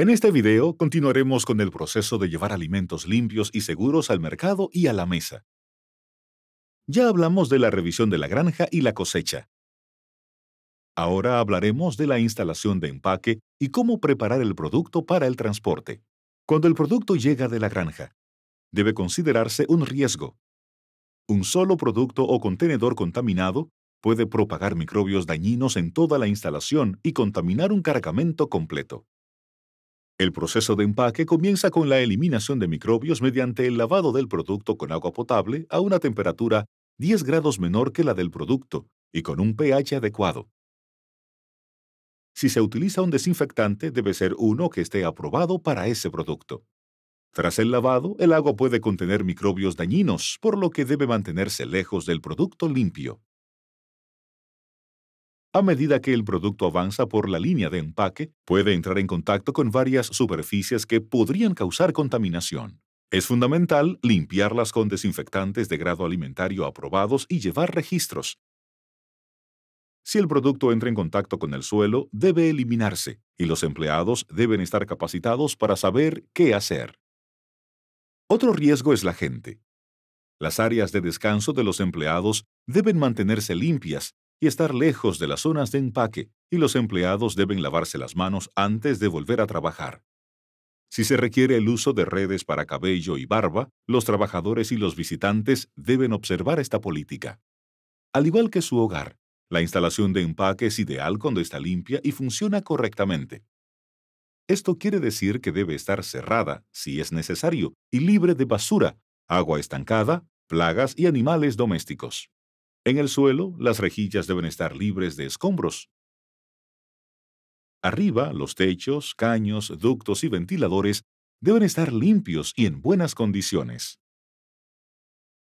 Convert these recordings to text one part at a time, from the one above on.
En este video continuaremos con el proceso de llevar alimentos limpios y seguros al mercado y a la mesa. Ya hablamos de la revisión de la granja y la cosecha. Ahora hablaremos de la instalación de empaque y cómo preparar el producto para el transporte. Cuando el producto llega de la granja, debe considerarse un riesgo. Un solo producto o contenedor contaminado puede propagar microbios dañinos en toda la instalación y contaminar un cargamento completo. El proceso de empaque comienza con la eliminación de microbios mediante el lavado del producto con agua potable a una temperatura 10 grados menor que la del producto y con un pH adecuado. Si se utiliza un desinfectante, debe ser uno que esté aprobado para ese producto. Tras el lavado, el agua puede contener microbios dañinos, por lo que debe mantenerse lejos del producto limpio. A medida que el producto avanza por la línea de empaque, puede entrar en contacto con varias superficies que podrían causar contaminación. Es fundamental limpiarlas con desinfectantes de grado alimentario aprobados y llevar registros. Si el producto entra en contacto con el suelo, debe eliminarse y los empleados deben estar capacitados para saber qué hacer. Otro riesgo es la gente. Las áreas de descanso de los empleados deben mantenerse limpias y estar lejos de las zonas de empaque, y los empleados deben lavarse las manos antes de volver a trabajar. Si se requiere el uso de redes para cabello y barba, los trabajadores y los visitantes deben observar esta política. Al igual que su hogar, la instalación de empaque es ideal cuando está limpia y funciona correctamente. Esto quiere decir que debe estar cerrada, si es necesario, y libre de basura, agua estancada, plagas y animales domésticos. En el suelo, las rejillas deben estar libres de escombros. Arriba, los techos, caños, ductos y ventiladores deben estar limpios y en buenas condiciones.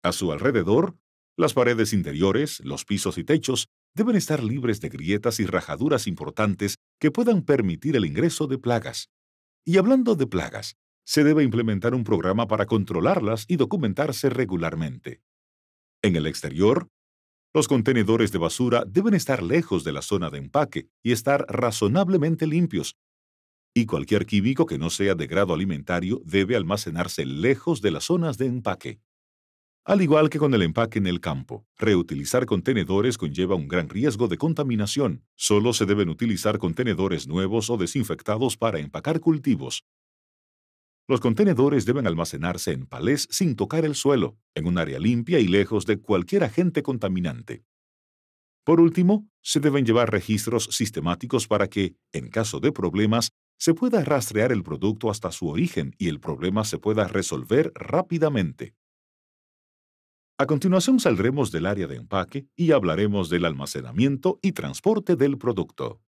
A su alrededor, las paredes interiores, los pisos y techos deben estar libres de grietas y rajaduras importantes que puedan permitir el ingreso de plagas. Y hablando de plagas, se debe implementar un programa para controlarlas y documentarse regularmente. En el exterior, los contenedores de basura deben estar lejos de la zona de empaque y estar razonablemente limpios. Y cualquier químico que no sea de grado alimentario debe almacenarse lejos de las zonas de empaque. Al igual que con el empaque en el campo, reutilizar contenedores conlleva un gran riesgo de contaminación. Solo se deben utilizar contenedores nuevos o desinfectados para empacar cultivos. Los contenedores deben almacenarse en palés sin tocar el suelo, en un área limpia y lejos de cualquier agente contaminante. Por último, se deben llevar registros sistemáticos para que, en caso de problemas, se pueda rastrear el producto hasta su origen y el problema se pueda resolver rápidamente. A continuación saldremos del área de empaque y hablaremos del almacenamiento y transporte del producto.